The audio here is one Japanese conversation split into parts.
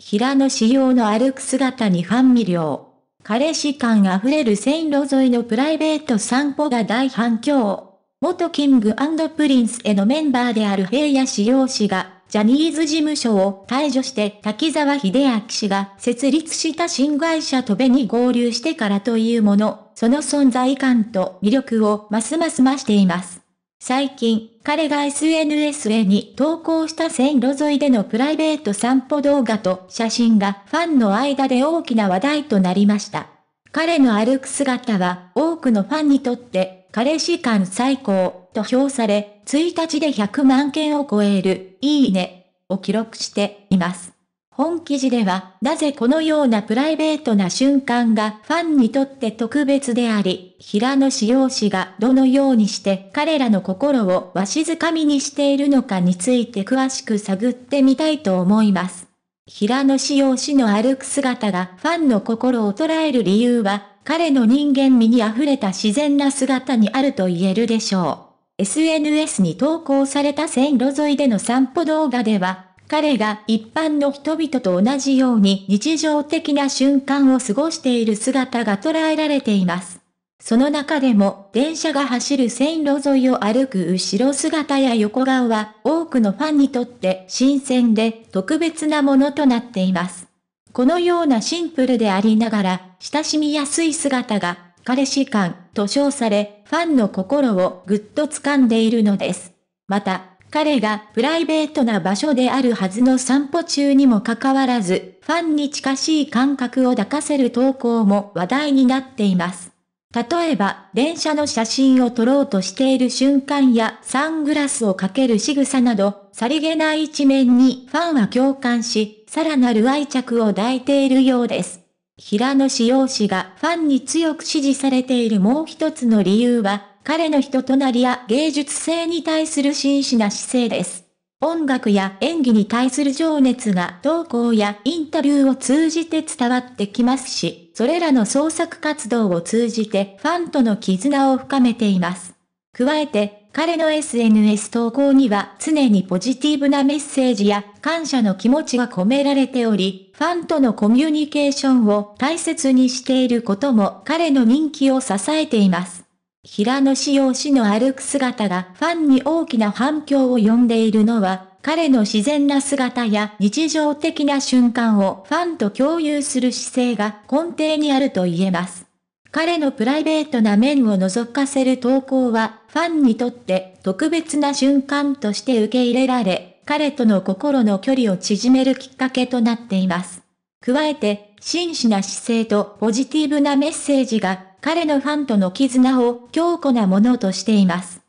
平野仕様の歩く姿にファン魅了。彼氏感あふれる線路沿いのプライベート散歩が大反響。元キングプリンスへのメンバーである平野仕様氏が、ジャニーズ事務所を退場して滝沢秀明氏が設立した新会社とべに合流してからというもの、その存在感と魅力をますます増しています。最近、彼が SNS へに投稿した線路沿いでのプライベート散歩動画と写真がファンの間で大きな話題となりました。彼の歩く姿は多くのファンにとって彼氏感最高と評され、1日で100万件を超えるいいねを記録しています。本記事では、なぜこのようなプライベートな瞬間がファンにとって特別であり、平野志陽氏がどのようにして彼らの心をわしづかみにしているのかについて詳しく探ってみたいと思います。平野志陽氏の歩く姿がファンの心を捉える理由は、彼の人間味に溢れた自然な姿にあると言えるでしょう。SNS に投稿された線路沿いでの散歩動画では、彼が一般の人々と同じように日常的な瞬間を過ごしている姿が捉えられています。その中でも、電車が走る線路沿いを歩く後ろ姿や横顔は、多くのファンにとって新鮮で特別なものとなっています。このようなシンプルでありながら、親しみやすい姿が、彼氏感と称され、ファンの心をぐっと掴んでいるのです。また、彼がプライベートな場所であるはずの散歩中にもかかわらず、ファンに近しい感覚を抱かせる投稿も話題になっています。例えば、電車の写真を撮ろうとしている瞬間やサングラスをかける仕草など、さりげない一面にファンは共感し、さらなる愛着を抱いているようです。平野志陽氏がファンに強く支持されているもう一つの理由は、彼の人となりや芸術性に対する真摯な姿勢です。音楽や演技に対する情熱が投稿やインタビューを通じて伝わってきますし、それらの創作活動を通じてファンとの絆を深めています。加えて、彼の SNS 投稿には常にポジティブなメッセージや感謝の気持ちが込められており、ファンとのコミュニケーションを大切にしていることも彼の人気を支えています。平野紫耀氏の歩く姿がファンに大きな反響を呼んでいるのは、彼の自然な姿や日常的な瞬間をファンと共有する姿勢が根底にあると言えます。彼のプライベートな面を覗かせる投稿は、ファンにとって特別な瞬間として受け入れられ、彼との心の距離を縮めるきっかけとなっています。加えて、真摯な姿勢とポジティブなメッセージが彼のファンとの絆を強固なものとしています。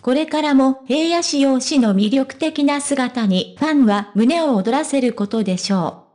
これからも平野市陽氏の魅力的な姿にファンは胸を躍らせることでしょう。